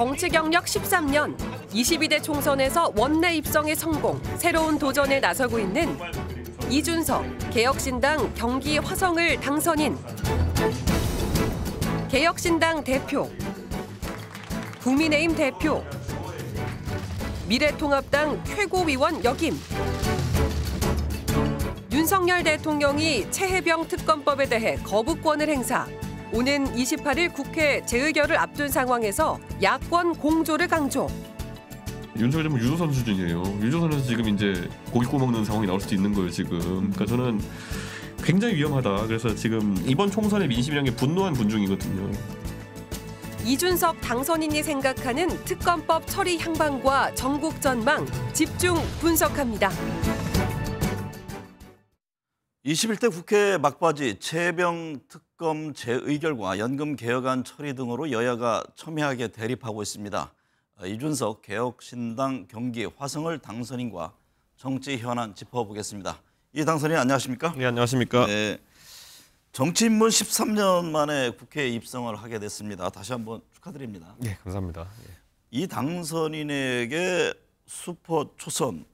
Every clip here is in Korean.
정치 경력 13년, 22대 총선에서 원내 입성에 성공, 새로운 도전에 나서고 있는 이준석 개혁신당 경기 화성을 당선인 개혁신당 대표 국민의힘 대표 미래통합당 최고위원 역임 윤석열 대통령이 최해병 특검법에 대해 거부권을 행사 오는 28일 국회 재의결을 앞둔 상황에서 야권 공조를 강조. 윤석열 정부 유조선 수준이에요. 유조선에서 지금 이제 고기 꼬먹는 상황이 나올 수도 있는 거예요 지금. 그러니까 저는 굉장히 위험하다. 그래서 지금 이번 총선의 민심이라게 분노한 군중이거든요. 이준석 당선인이 생각하는 특검법 처리 향방과 전국 전망 집중 분석합니다. 21대 국회 막바지 채병 특 사법 재의결과 연금 개혁안 처리 등으로 여야가 첨예하게 대립하고 있습니다. 어, 이준석 개혁신당 경기 화성을 당선인과 정치 현안 짚어보겠습니다. 이 당선인 안녕하십니까? 네, 안녕하십니까? 네. 정치 입문 13년 만에 국회에 입성을 하게 됐습니다. 다시 한번 축하드립니다. 네, 감사합니다. 예. 이 당선인에게 슈퍼 초선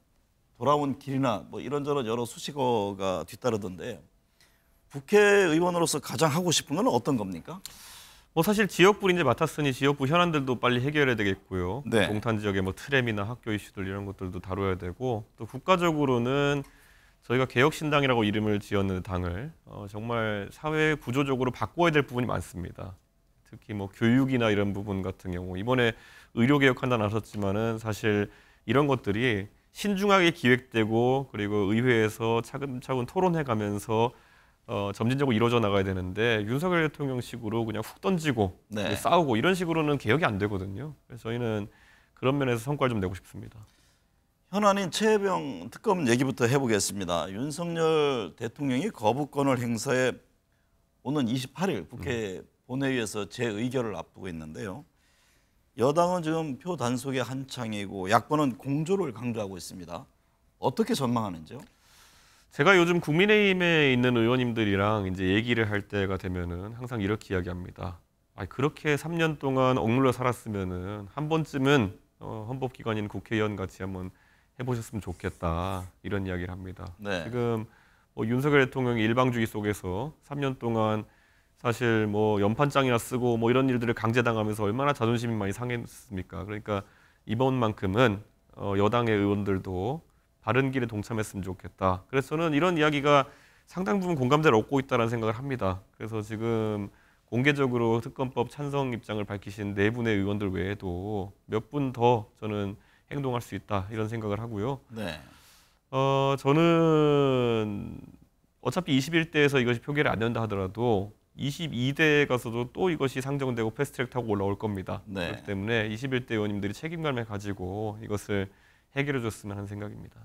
돌아온 길이나 뭐 이런저런 여러 수식어가 뒤따르던데 국회의원으로서 가장 하고 싶은 건 어떤 겁니까? 뭐 사실 지역구 이제 맡았으니 지역구 현안들도 빨리 해결해야 되겠고요. 네. 동탄 지역의 뭐 트램이나 학교 이슈들 이런 것들도 다뤄야 되고 또 국가적으로는 저희가 개혁신당이라고 이름을 지었는 당을 어, 정말 사회 구조적으로 바꿔야 될 부분이 많습니다. 특히 뭐 교육이나 이런 부분 같은 경우 이번에 의료 개혁한다 나섰지만은 사실 이런 것들이 신중하게 기획되고 그리고 의회에서 차근차근 토론해 가면서 어, 점진적으로 이루어져 나가야 되는데 윤석열 대통령식으로 그냥 훅 던지고 네. 싸우고 이런 식으로는 개혁이 안 되거든요. 그래서 저희는 그런 면에서 성과를 좀 내고 싶습니다. 현안인 최혜병 특검 얘기부터 해보겠습니다. 윤석열 대통령이 거부권을 행사해 오는 28일 국회 본회의에서 재의결을 앞두고 있는데요. 여당은 지금 표 단속에 한창이고 야권은 공조를 강조하고 있습니다. 어떻게 전망하는지요? 제가 요즘 국민의힘에 있는 의원님들이랑 이제 얘기를 할 때가 되면은 항상 이렇게 이야기합니다. 아 그렇게 3년 동안 억눌러 살았으면은 한 번쯤은 어, 헌법기관인 국회의원 같이 한번 해보셨으면 좋겠다 이런 이야기를 합니다. 네. 지금 뭐 윤석열 대통령이 일방주의 속에서 3년 동안 사실 뭐 연판장이나 쓰고 뭐 이런 일들을 강제당하면서 얼마나 자존심이 많이 상했습니까? 그러니까 이번만큼은 어, 여당의 의원들도 바른 길에 동참했으면 좋겠다. 그래서 저는 이런 이야기가 상당 부분 공감대를 얻고 있다는 생각을 합니다. 그래서 지금 공개적으로 특검법 찬성 입장을 밝히신 네 분의 의원들 외에도 몇 분 더 저는 행동할 수 있다 이런 생각을 하고요. 네. 어 저는 어차피 21대에서 이것이 표결이 안 된다 하더라도 22대에 가서도 또 이것이 상정되고 패스트트랙 타고 올라올 겁니다. 네. 그렇기 때문에 21대 의원님들이 책임감을 가지고 이것을 해결해 줬으면 하는 생각입니다.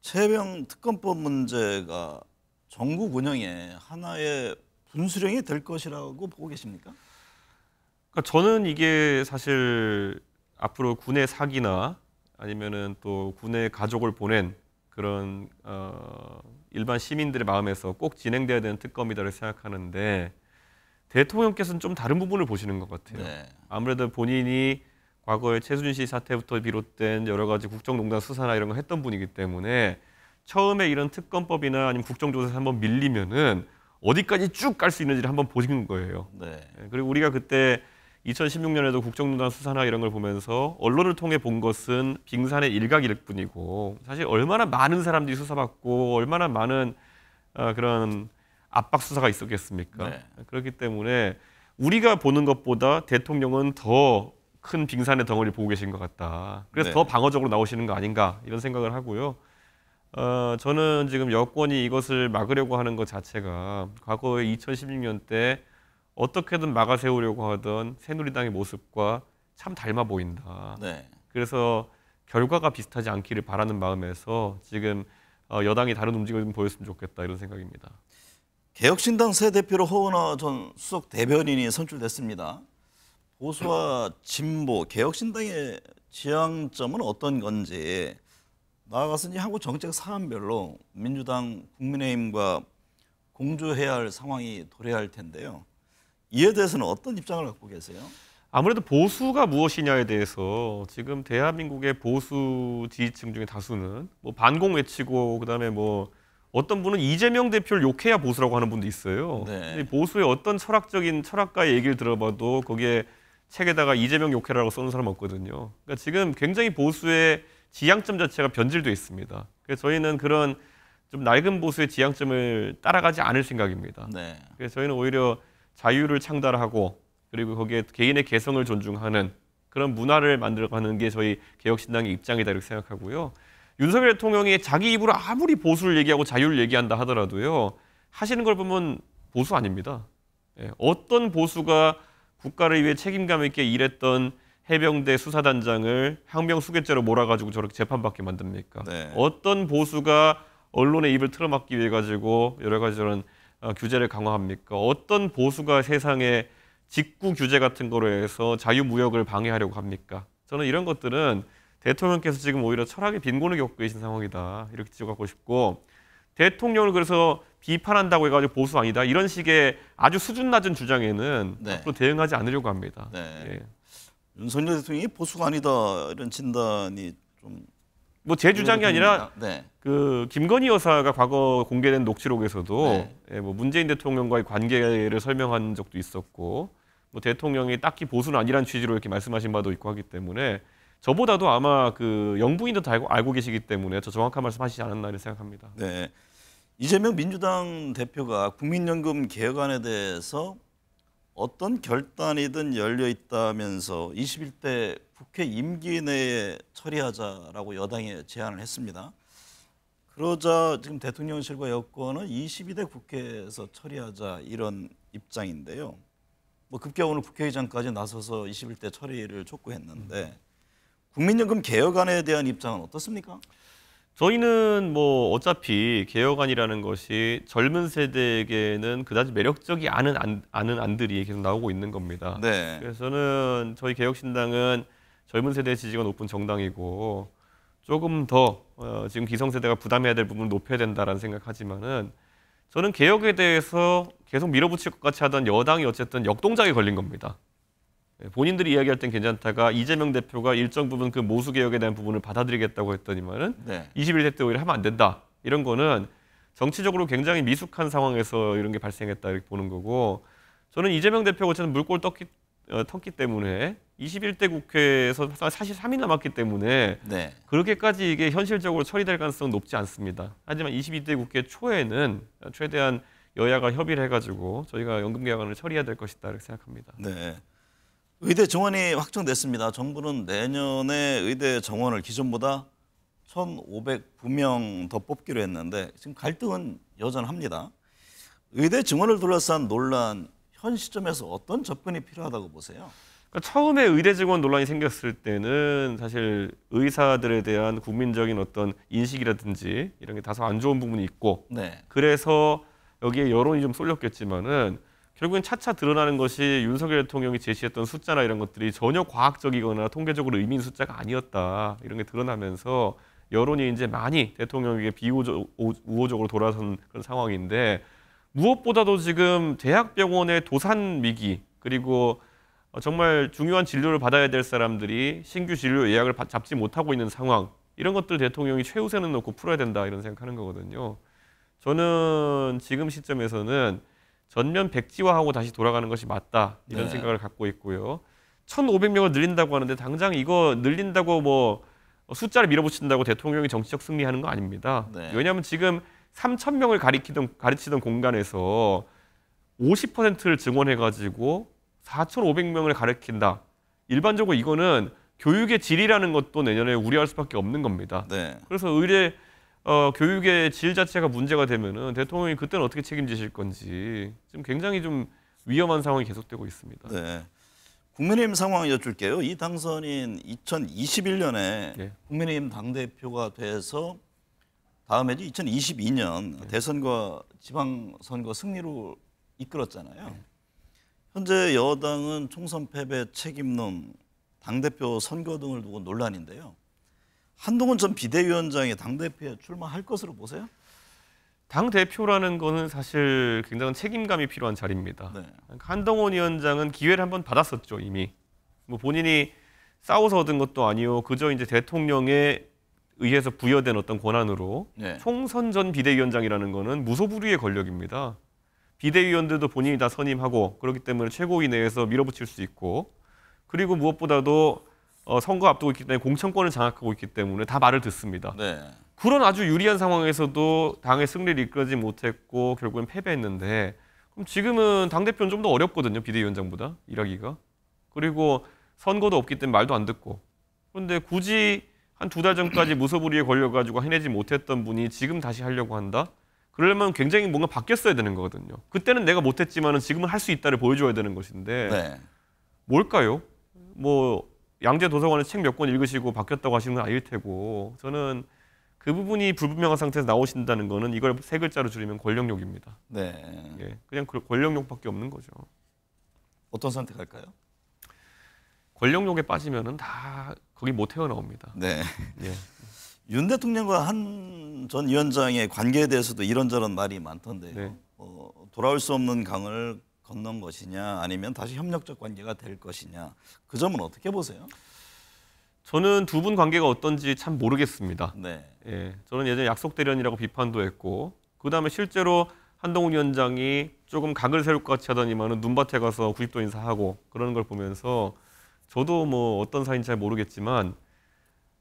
채병 특검법 문제가 전국 운영의 하나의 분수령이 될 것이라고 보고 계십니까? 그러니까 저는 이게 사실 앞으로 군의 사기나 아니면은 또 군의 가족을 보낸 그런 어 일반 시민들의 마음에서 꼭 진행돼야 되는 특검이다를 생각하는데 대통령께서는 좀 다른 부분을 보시는 것 같아요. 네. 아무래도 본인이 과거에 최순실 사태부터 비롯된 여러 가지 국정농단 수사나 이런 걸 했던 분이기 때문에 처음에 이런 특검법이나 아니면 국정조사에서 한 번 밀리면은 어디까지 쭉 갈 수 있는지를 한번 보시는 거예요. 네. 예, 그리고 우리가 그때 2016년에도 국정농단 수사나 이런 걸 보면서 언론을 통해 본 것은 빙산의 일각일 뿐이고 사실 얼마나 많은 사람들이 수사받고 얼마나 많은 어, 그런 압박 수사가 있었겠습니까? 네. 그렇기 때문에 우리가 보는 것보다 대통령은 더큰 빙산의 덩어리 보고 계신 것 같다. 그래서 네. 더 방어적으로 나오시는 거 아닌가 이런 생각을 하고요. 어, 저는 지금 여권이 이것을 막으려고 하는 것 자체가 과거의 2016년 때 어떻게든 막아세우려고 하던 새누리당의 모습과 참 닮아 보인다. 네. 그래서 결과가 비슷하지 않기를 바라는 마음에서 지금 어, 여당이 다른 움직임을 보였으면 좋겠다 이런 생각입니다. 개혁신당 새 대표로 허은하 전 수석 대변인이 선출됐습니다. 보수와 진보, 개혁신당의 지향점은 어떤 건지 나아가서 이제 한국 정책 사안별로 민주당, 국민의힘과 공조해야 할 상황이 도래할 텐데요. 이에 대해서는 어떤 입장을 갖고 계세요? 아무래도 보수가 무엇이냐에 대해서 지금 대한민국의 보수 지지층 중에 다수는 뭐 반공 외치고 그다음에 뭐 어떤 분은 이재명 대표를 욕해야 보수라고 하는 분도 있어요. 네. 보수의 어떤 철학적인 철학가의 얘기를 들어봐도 거기에 책에다가 이재명 욕해라고 써놓은 사람 없거든요. 그러니까 지금 굉장히 보수의 지향점 자체가 변질돼 있습니다. 그래서 저희는 그런 좀 낡은 보수의 지향점을 따라가지 않을 생각입니다. 네. 그래서 저희는 오히려 자유를 창달하고 그리고 거기에 개인의 개성을 존중하는 그런 문화를 만들어가는 게 저희 개혁신당의 입장이다 이렇게 생각하고요. 윤석열 대통령이 자기 입으로 아무리 보수를 얘기하고 자유를 얘기한다 하더라도요 하시는 걸 보면 보수 아닙니다. 예, 어떤 보수가 국가를 위해 책임감 있게 일했던 해병대 수사단장을 항명 수괴죄로 몰아가지고 저렇게 재판받게 만듭니까? 네. 어떤 보수가 언론의 입을 틀어막기 위해 가지고 여러 가지 저런 어, 규제를 강화합니까? 어떤 보수가 세상에 직구 규제 같은 거로 해서 자유무역을 방해하려고 합니까? 저는 이런 것들은 대통령께서 지금 오히려 철학의 빈곤을 겪고 계신 상황이다 이렇게 지적하고 싶고 대통령을 그래서 비판한다고 해가지고 보수 아니다 이런 식의 아주 수준 낮은 주장에는 네. 앞으로 대응하지 않으려고 합니다. 네. 예. 윤석열 대통령이 보수가 아니다 이런 진단이 좀 뭐 제 주장이 아니라 네. 그 김건희 여사가 과거 공개된 녹취록에서도 네. 예, 뭐 문재인 대통령과의 관계를 설명한 적도 있었고 뭐 대통령이 딱히 보수는 아니란 취지로 이렇게 말씀하신 바도 있고 하기 때문에 저보다도 아마 그 영부인도 알고, 알고 계시기 때문에 저 정확한 말씀하시지 않았나 이 생각합니다. 네. 이재명 민주당 대표가 국민연금 개혁안에 대해서 어떤 결단이든 열려 있다면서 21대 국회 임기 내에 처리하자라고 여당에 제안을 했습니다. 그러자 지금 대통령실과 여권은 22대 국회에서 처리하자 이런 입장인데요. 뭐 급기야 오늘 국회의장까지 나서서 21대 처리를 촉구했는데 국민연금 개혁안에 대한 입장은 어떻습니까? 저희는 뭐 어차피 개혁안이라는 것이 젊은 세대에게는 그다지 매력적이 않은 안, 않은 안들이 계속 나오고 있는 겁니다. 네. 그래서는 저희 개혁신당은 젊은 세대 지지가 높은 정당이고 조금 더 어, 지금 기성세대가 부담해야 될 부분을 높여야 된다라는 생각하지만은 저는 개혁에 대해서 계속 밀어붙일 것 같이 하던 여당이 어쨌든 역동작에 걸린 겁니다. 예, 본인들이 이야기할 땐 괜찮다가 이재명 대표가 일정 부분 그 모수 개혁에 대한 부분을 받아들이겠다고 했더니만은 네. 21대 때 오히려 하면 안 된다 이런 거는 정치적으로 굉장히 미숙한 상황에서 이런 게 발생했다 이렇게 보는 거고 저는 이재명 대표가 어쨌든 물꼬를 떴기, 어, 기 때문에 21대 국회에서 사실 3일 남았기 때문에 네. 그렇게까지 이게 현실적으로 처리될 가능성은 높지 않습니다. 하지만 22대 국회 초에는 최대한 여야가 협의를 해가지고 저희가 연금 개혁안을 처리해야 될 것이다 이렇게 생각합니다. 네. 의대 정원이 확정됐습니다. 정부는 내년에 의대 정원을 기존보다 1,509명 더 뽑기로 했는데 지금 갈등은 여전합니다. 의대 증원을 둘러싼 논란 현 시점에서 어떤 접근이 필요하다고 보세요? 그러니까 처음에 의대 증원 논란이 생겼을 때는 사실 의사들에 대한 국민적인 어떤 인식이라든지 이런 게 다소 안 좋은 부분이 있고 네. 그래서 여기에 여론이 좀 쏠렸겠지만은 결국엔 차차 드러나는 것이 윤석열 대통령이 제시했던 숫자나 이런 것들이 전혀 과학적이거나 통계적으로 의미 있는 숫자가 아니었다 이런 게 드러나면서 여론이 이제 많이 대통령에게 비우호적으로 돌아선 그런 상황인데 무엇보다도 지금 대학병원의 도산 위기 그리고 정말 중요한 진료를 받아야 될 사람들이 신규 진료 예약을 잡지 못하고 있는 상황 이런 것들 대통령이 최우선을 놓고 풀어야 된다 이런 생각하는 거거든요. 저는 지금 시점에서는 전면 백지화하고 다시 돌아가는 것이 맞다 이런 네. 생각을 갖고 있고요. 1,500명을 늘린다고 하는데 당장 이거 늘린다고 뭐 숫자를 밀어붙인다고 대통령이 정치적 승리하는 거 아닙니다. 네. 왜냐하면 지금 3,000명을 가리키던 가르치던 공간에서 50%를 증원해가지고 4,500명을 가르친다. 일반적으로 이거는 교육의 질이라는 것도 내년에 우려할 수밖에 없는 겁니다. 네. 그래서 의뢰 어, 교육의 질 자체가 문제가 되면은 대통령이 그때는 어떻게 책임지실 건지 지금 굉장히 좀 위험한 상황이 계속되고 있습니다. 네. 국민의힘 상황 여쭐게요. 이 당선인 2021년에 네. 예. 국민의힘 당대표가 돼서 다음에 2022년 네. 대선과 지방선거 승리로 이끌었잖아요. 네. 현재 여당은 총선 패배 책임론, 당대표 선거 등을 두고 논란인데요. 한동훈 전 비대위원장이 당대표에 출마할 것으로 보세요? 당 대표라는 거는 사실 굉장한 책임감이 필요한 자리입니다. 네. 그러니까 한동훈 위원장은 기회를 한번 받았었죠 이미. 뭐 본인이 싸워서 얻은 것도 아니요. 그저 이제 대통령에 의해서 부여된 어떤 권한으로 네. 총선 전 비대위원장이라는 거는 무소불위의 권력입니다. 비대위원들도 본인이 다 선임하고 그렇기 때문에 최고위 내에서 밀어붙일 수 있고 그리고 무엇보다도 어, 선거 앞두고 있기 때문에 공천권을 장악하고 있기 때문에 다 말을 듣습니다. 네. 그런 아주 유리한 상황에서도 당의 승리를 이끌지 못했고 결국엔 패배했는데 그럼 지금은 당 대표는 좀 더 어렵거든요 비대위원장보다 일하기가 그리고 선거도 없기 때문에 말도 안 듣고 그런데 굳이 한 두 달 전까지 무소불위에 걸려가지고 해내지 못했던 분이 지금 다시 하려고 한다? 그러려면 굉장히 뭔가 바뀌었어야 되는 거거든요. 그때는 내가 못했지만은 지금은 할 수 있다를 보여줘야 되는 것인데 네. 뭘까요? 뭐 양재 도서관에 책 몇 권 읽으시고 바뀌었다고 하시는 건 아닐 테고 저는 그 부분이 불분명한 상태에서 나오신다는 거는 이걸 세 글자로 줄이면 권력욕입니다. 네. 예, 그냥 그 권력욕밖에 없는 거죠. 어떤 선택할까요? 권력욕에 빠지면은 다 거기 못 헤어나옵니다. 네. 예. 윤 대통령과 한 전 위원장의 관계에 대해서도 이런저런 말이 많던데요. 네. 어, 돌아올 수 없는 강을 걷는 것이냐 아니면 다시 협력적 관계가 될 것이냐 그 점은 어떻게 보세요? 저는 두 분 관계가 어떤지 참 모르겠습니다. 네. 예, 저는 예전 약속 대련이라고 비판도 했고 그 다음에 실제로 한동훈 위원장이 조금 각을 세울 것 같이 하더니만은 눈밭에 가서 90도 인사하고 그러는 걸 보면서 저도 뭐 어떤 사인지잘 모르겠지만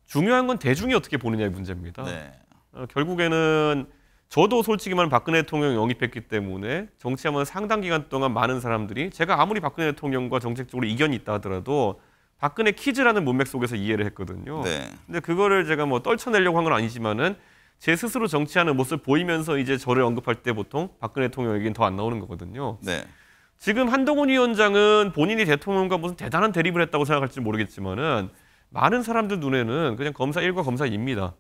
중요한 건 대중이 어떻게 보느냐의 문제입니다. 네. 어, 결국에는 저도 솔직히 말하면 박근혜 대통령 영입했기 때문에 정치하면 상당 기간 동안 많은 사람들이 제가 아무리 박근혜 대통령과 정책적으로 이견이 있다 하더라도 박근혜 키즈라는 문맥 속에서 이해를 했거든요. 네. 근데 그거를 제가 뭐 떨쳐내려고 한 건 아니지만은 제 스스로 정치하는 모습 보이면서 이제 저를 언급할 때 보통 박근혜 대통령 얘기는 더 안 나오는 거거든요. 네. 지금 한동훈 위원장은 본인이 대통령과 무슨 대단한 대립을 했다고 생각할지 모르겠지만은 많은 사람들 눈에는 그냥 검사 1과 검사 2 입니다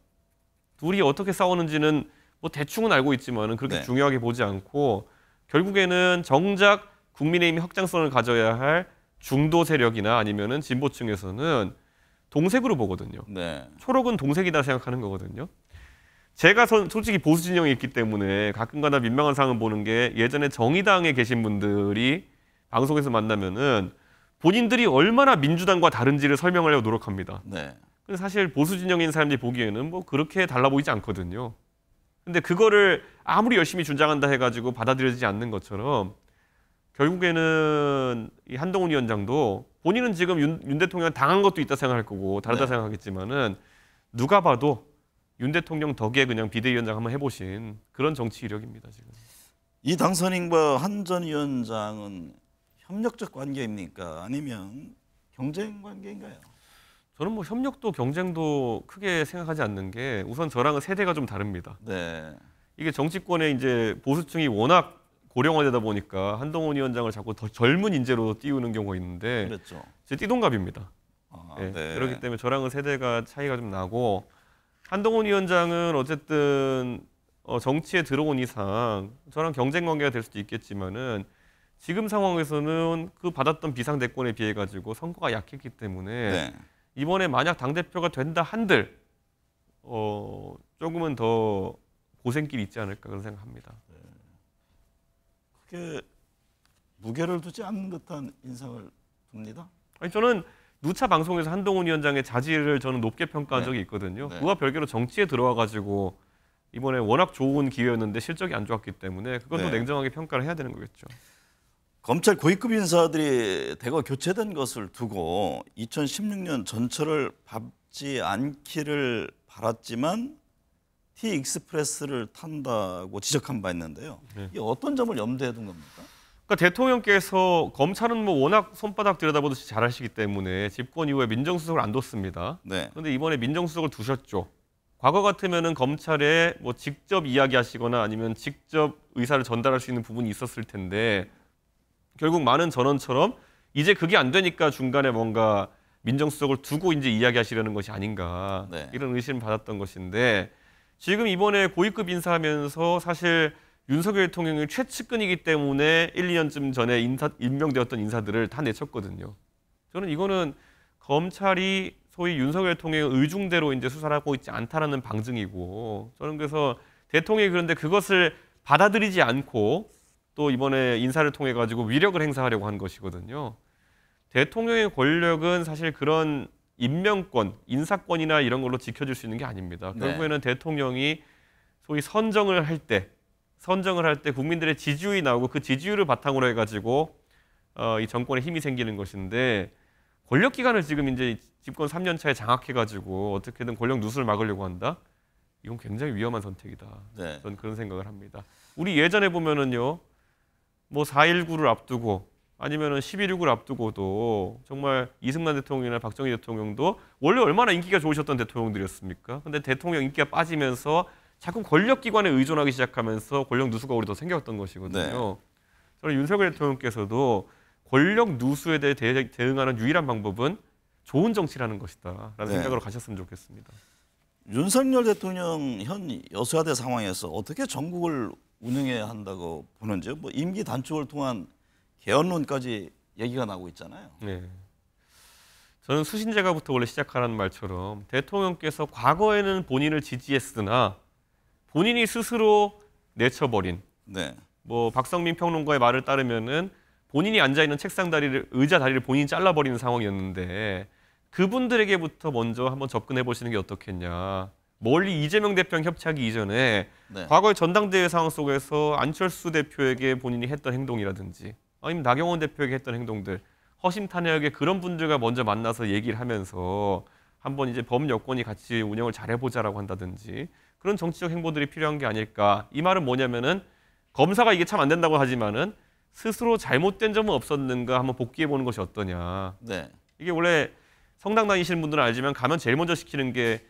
둘이 어떻게 싸우는지는 뭐 대충은 알고 있지만은 그렇게 네. 중요하게 보지 않고 결국에는 정작 국민의힘이 확장성을 가져야 할 중도 세력이나 아니면은 진보층에서는 동색으로 보거든요. 네. 초록은 동색이다 생각하는 거거든요. 제가 선, 솔직히 보수 진영이 있기 때문에 가끔가다 민망한 상황을 보는 게 예전에 정의당에 계신 분들이 방송에서 만나면은 본인들이 얼마나 민주당과 다른지를 설명하려고 노력합니다. 네. 근데 사실 보수 진영인 사람들이 보기에는 뭐 그렇게 달라 보이지 않거든요. 근데 그거를 아무리 열심히 준장한다 해가지고 받아들여지지 않는 것처럼 결국에는 이 한동훈 위원장도 본인은 지금 윤, 윤 대통령 당한 것도 있다 생각할 거고 다르다 네. 생각하겠지만은 누가 봐도 윤 대통령 덕에 그냥 비대위원장 한번 해보신 그런 정치 이력입니다 지금. 이 당선인과 한 전 위원장은 협력적 관계입니까? 아니면 경쟁 관계인가요? 저는 뭐 협력도 경쟁도 크게 생각하지 않는 게 우선 저랑은 세대가 좀 다릅니다. 네. 이게 정치권에 이제 보수층이 워낙 고령화되다 보니까 한동훈 위원장을 자꾸 더 젊은 인재로 띄우는 경우가 있는데 그랬죠. 제 띠동갑입니다. 아, 네. 네. 그렇기 때문에 저랑은 세대가 차이가 좀 나고 한동훈 위원장은 어쨌든 어, 정치에 들어온 이상 저랑 경쟁 관계가 될 수도 있겠지만은 지금 상황에서는 그 받았던 비상 대권에 비해 가지고 선거가 약했기 때문에 네. 이번에 만약 당대표가 된다 한들 어, 조금은 더 고생길이 있지 않을까 그런 생각합니다. 네. 그게 무게를 두지 않는 듯한 인상을 둡니다. 아니 저는 누차 방송에서 한동훈 위원장의 자질을 저는 높게 평가한 네. 적이 있거든요. 네. 그와 별개로 정치에 들어와 가지고 이번에 워낙 좋은 기회였는데 실적이 안 좋았기 때문에 그것도 네. 냉정하게 평가를 해야 되는 거겠죠. 검찰 고위급 인사들이 대거 교체된 것을 두고 2016년 전철을 밟지 않기를 바랐지만 티 익스프레스를 탄다고 지적한 바 있는데요. 네. 이 어떤 점을 염두에 둔 겁니까? 그러니까 대통령께서 검찰은 뭐 워낙 손바닥 들여다보듯이 잘하시기 때문에 집권 이후에 민정수석을 안 뒀습니다. 네. 그런데 이번에 민정수석을 두셨죠. 과거 같으면은 검찰에 뭐 직접 이야기하시거나 아니면 직접 의사를 전달할 수 있는 부분이 있었을 텐데 결국 많은 전원처럼 이제 그게 안 되니까 중간에 뭔가 민정수석을 두고 이제 이야기하시려는 것이 아닌가 네. 이런 의심을 받았던 것인데 지금 이번에 고위급 인사하면서 사실 윤석열 대통령이 최측근이기 때문에 1, 2년쯤 전에 인사, 임명되었던 인사들을 다 내쳤거든요. 저는 이거는 검찰이 소위 윤석열 대통령의 의중대로 이제 수사를 하고 있지 않다라는 방증이고 저는 그래서 대통령이 그런데 그것을 받아들이지 않고 또 이번에 인사를 통해 가지고 위력을 행사하려고 한 것이거든요. 대통령의 권력은 사실 그런 임명권, 인사권이나 이런 걸로 지켜줄 수 있는 게 아닙니다. 네. 결국에는 대통령이 소위 선정을 할 때, 선정을 할 때 국민들의 지지율이 나오고 그 지지율을 바탕으로 해가지고 어, 이 정권에 힘이 생기는 것인데 권력 기간을 지금 이제 집권 3년 차에 장악해가지고 어떻게든 권력 누수를 막으려고 한다. 이건 굉장히 위험한 선택이다. 네. 저는 그런 생각을 합니다. 우리 예전에 보면은요. 뭐 4.19를 앞두고 아니면은 11.6을 앞두고도 정말 이승만 대통령이나 박정희 대통령도 원래 얼마나 인기가 좋으셨던 대통령들이었습니까? 근데 대통령 인기가 빠지면서 자꾸 권력기관에 의존하기 시작하면서 권력 누수가 우리 더 생겼던 것이거든요. 네. 저는 윤석열 대통령께서도 권력 누수에 대해 대응하는 유일한 방법은 좋은 정치라는 것이다라는 네. 생각으로 가셨으면 좋겠습니다. 윤석열 대통령 현 여수야대 상황에서 어떻게 전국을 운영해야 한다고 보는지 요뭐 임기 단축을 통한 개헌론까지 얘기가 나오고 있잖아요. 네. 저는 수신제가부터 원래 시작하라는 말처럼 대통령께서 과거에는 본인을 지지했으나 본인이 스스로 내쳐버린 네. 뭐 박성민 평론가의 말을 따르면은 본인이 앉아 있는 책상 다리를 의자 다리를 본인이 잘라버리는 상황이었는데 그분들에게부터 먼저 한번 접근해 보시는 게 어떻겠냐. 멀리 이재명 대표랑 협치하기 이전에 네. 과거의 전당대회 상황 속에서 안철수 대표에게 본인이 했던 행동이라든지 아니면 나경원 대표에게 했던 행동들 허심탄회하게 그런 분들과 먼저 만나서 얘기를 하면서 한번 이제 범 여권이 같이 운영을 잘해보자라고 한다든지 그런 정치적 행보들이 필요한 게 아닐까 이 말은 뭐냐면은 검사가 이게 참 안 된다고 하지만은 스스로 잘못된 점은 없었는가 한번 복귀해 보는 것이 어떠냐. 네. 이게 원래 성당 다니시는 분들은 알지만 가면 제일 먼저 시키는 게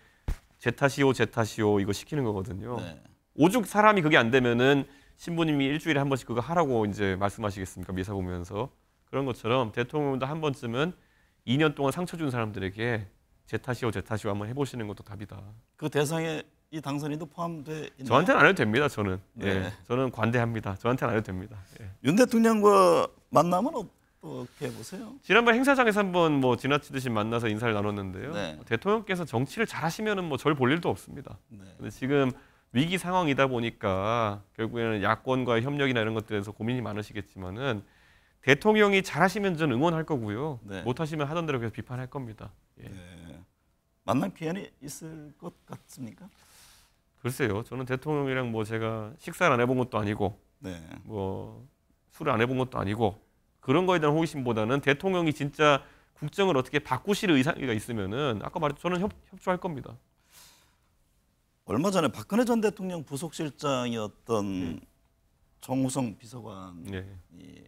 제타시오 제타시오 이거 시키는 거거든요. 네. 오죽 사람이 그게 안 되면은 신부님이 일주일에 한 번씩 그거 하라고 이제 말씀하시겠습니까? 미사 보면서 그런 것처럼 대통령도 한 번쯤은 2년 동안 상처 준 사람들에게 제 탓이요 제 탓이요 한번 해보시는 것도 답이다. 그 대상에 이 당선인도 포함돼 있나요? 저한테는 안 해도 됩니다. 저는 예. 네. 예, 저는 관대합니다. 저한테는 안 해도 됩니다. 예. 윤 대통령과 만남은 어떻게 보세요? 지난번 행사장에서 한번 뭐 지나치듯이 만나서 인사를 나눴는데요. 네. 대통령께서 정치를 잘하시면은 뭐 절 볼 일도 없습니다. 네. 근데 지금 위기 상황이다 보니까 결국에는 야권과의 협력이나 이런 것들에서 고민이 많으시겠지만은 대통령이 잘하시면 전 응원할 거고요. 네. 못하시면 하던 대로 계속 비판할 겁니다. 예. 네. 만날 기회는 있을 것 같습니까? 글쎄요. 저는 대통령이랑 뭐 제가 식사를 안 해본 것도 아니고, 네. 뭐 술을 안 해본 것도 아니고, 그런 거에 대한 호기심보다는 대통령이 진짜 국정을 어떻게 바꾸실 의사가 있으면은 아까 말했죠 저는 협, 협조할 겁니다. 얼마 전에 박근혜 전 대통령 부속실장이었던 네. 정우성 비서관이 네.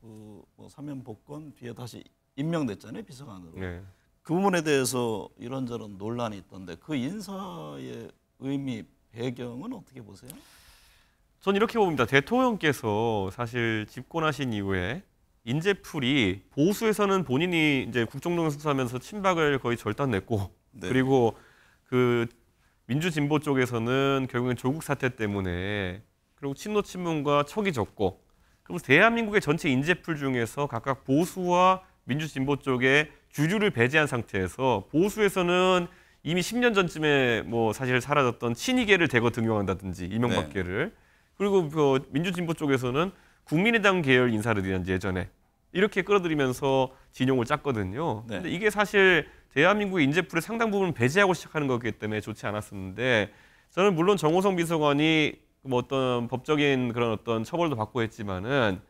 그뭐 사면 복권 뒤에 다시 임명됐잖아요 비서관으로. 네. 그 부분에 대해서 이런저런 논란이 있던데 그 인사의 의미 배경은 어떻게 보세요? 전 이렇게 봅니다. 대통령께서 사실 집권하신 이후에 인재풀이 보수에서는 본인이 이제 국정농단 수사하면서 친박을 거의 절단냈고 네. 그리고 그 민주진보 쪽에서는 결국엔 조국 사태 때문에 그리고 친노 친문과 척이 졌고 그러면 대한민국의 전체 인재풀 중에서 각각 보수와 민주진보 쪽에 주류를 배제한 상태에서 보수에서는 이미 10년 전쯤에 뭐 사실 사라졌던 친이계를 대거 등용한다든지 이명박계를 네. 그리고 그 민주진보 쪽에서는 국민의당 계열 인사들이 이제 예전에 이렇게 끌어들이면서 진용을 짰거든요. 네. 근데 이게 사실 대한민국의 인재풀의 상당 부분 을 배제하고 시작하는 거기 때문에 좋지 않았었는데 저는 물론 정호성 비서관이 뭐 어떤 법적인 그런 어떤 처벌도 받고 했지만은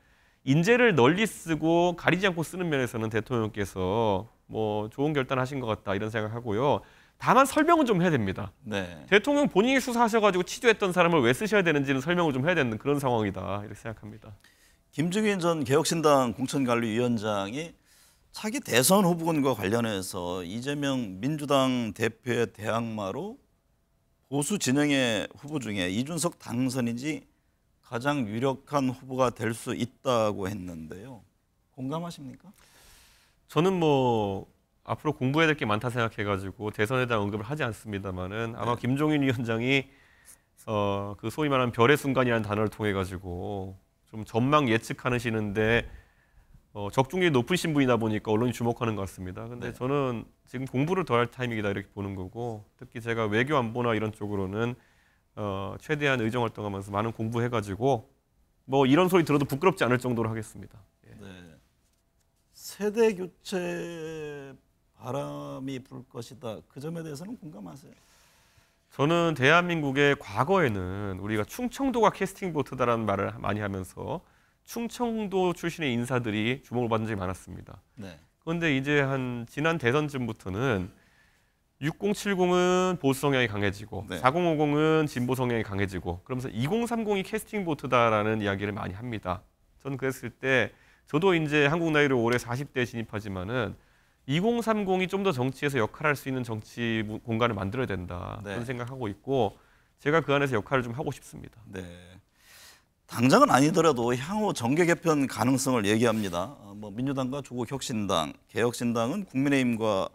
인재를 널리 쓰고 가리지 않고 쓰는 면에서는 대통령께서 뭐 좋은 결단하신 것 같다 이런 생각하고요. 다만 설명은 좀 해야 됩니다. 네. 대통령 본인이 수사하셔가지고 취조했던 사람을 왜 쓰셔야 되는지는 설명을 좀 해야 되는 그런 상황이다 이렇게 생각합니다. 김종인 전 개혁신당 공천관리위원장이 차기 대선 후보군과 관련해서 이재명 민주당 대표의 대항마로 보수 진영의 후보 중에 이준석 당선인지 가장 유력한 후보가 될 수 있다고 했는데요. 공감하십니까? 저는 뭐 앞으로 공부해야 될 게 많다 생각해가지고 대선에 대한 언급을 하지 않습니다만은 아마 네. 김종인 위원장이 어, 그 소위 말하는 별의 순간이라는 단어를 통해 가지고 좀 전망 예측하시는데 어, 적중률이 높으 신분이다 보니까 언론이 주목하는 것 같습니다. 근데 네. 저는 지금 공부를 더할 타이밍이다 이렇게 보는 거고 특히 제가 외교 안보나 이런 쪽으로는 어, 최대한 의정 활동하면서 많은 공부해 가지고 뭐 이런 소리 들어도 부끄럽지 않을 정도로 하겠습니다. 예. 네. 세대 교체 바람이 불 것이다. 그 점에 대해서는 공감하세요? 저는 대한민국의 과거에는 우리가 충청도가 캐스팅 보트다라는 말을 많이 하면서 충청도 출신의 인사들이 주목을 받은 적이 많았습니다. 네. 그런데 이제 한 지난 대선쯤부터는 6070은 보수 성향이 강해지고 네. 4050은 진보 성향이 강해지고 그러면서 2030이 캐스팅 보트다라는 이야기를 많이 합니다. 저는 그랬을 때 저도 이제 한국 나이로 올해 4 0대 진입하지만은 2030이 좀 더 정치에서 역할할 수 있는 정치 공간을 만들어야 된다 네. 그런 생각하고 있고 제가 그 안에서 역할을 좀 하고 싶습니다. 네. 당장은 아니더라도 향후 정계 개편 가능성을 얘기합니다. 어, 뭐 민주당과 조국혁신당, 개혁신당은 국민의힘과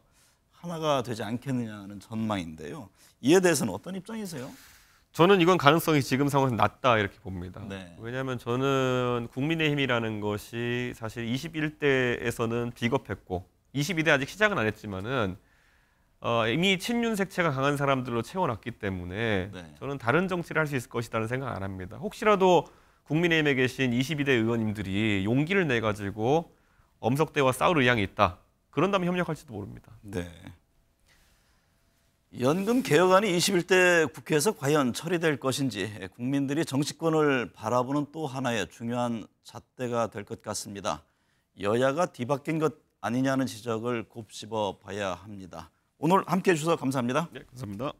하나가 되지 않겠느냐는 전망인데요. 이에 대해서는 어떤 입장이세요? 저는 이건 가능성이 지금 상황에서 낮다 이렇게 봅니다. 네. 왜냐하면 저는 국민의힘이라는 것이 사실 21대에서는 비겁했고 22대 아직 시작은 안 했지만은 어, 이미 친윤 색채가 강한 사람들로 채워놨기 때문에 네. 저는 다른 정치를 할 수 있을 것이라는 생각 안 합니다. 혹시라도 국민의힘에 계신 22대 의원님들이 용기를 내 가지고 엄석대와 싸울 의향이 있다. 그런다면 협력할지도 모릅니다. 네. 연금 개혁안이 21대 국회에서 과연 처리될 것인지 국민들이 정치권을 바라보는 또 하나의 중요한 잣대가 될 것 같습니다. 여야가 뒤바뀐 것 아니냐는 지적을 곱씹어 봐야 합니다. 오늘 함께 해주셔서 감사합니다. 네, 감사합니다.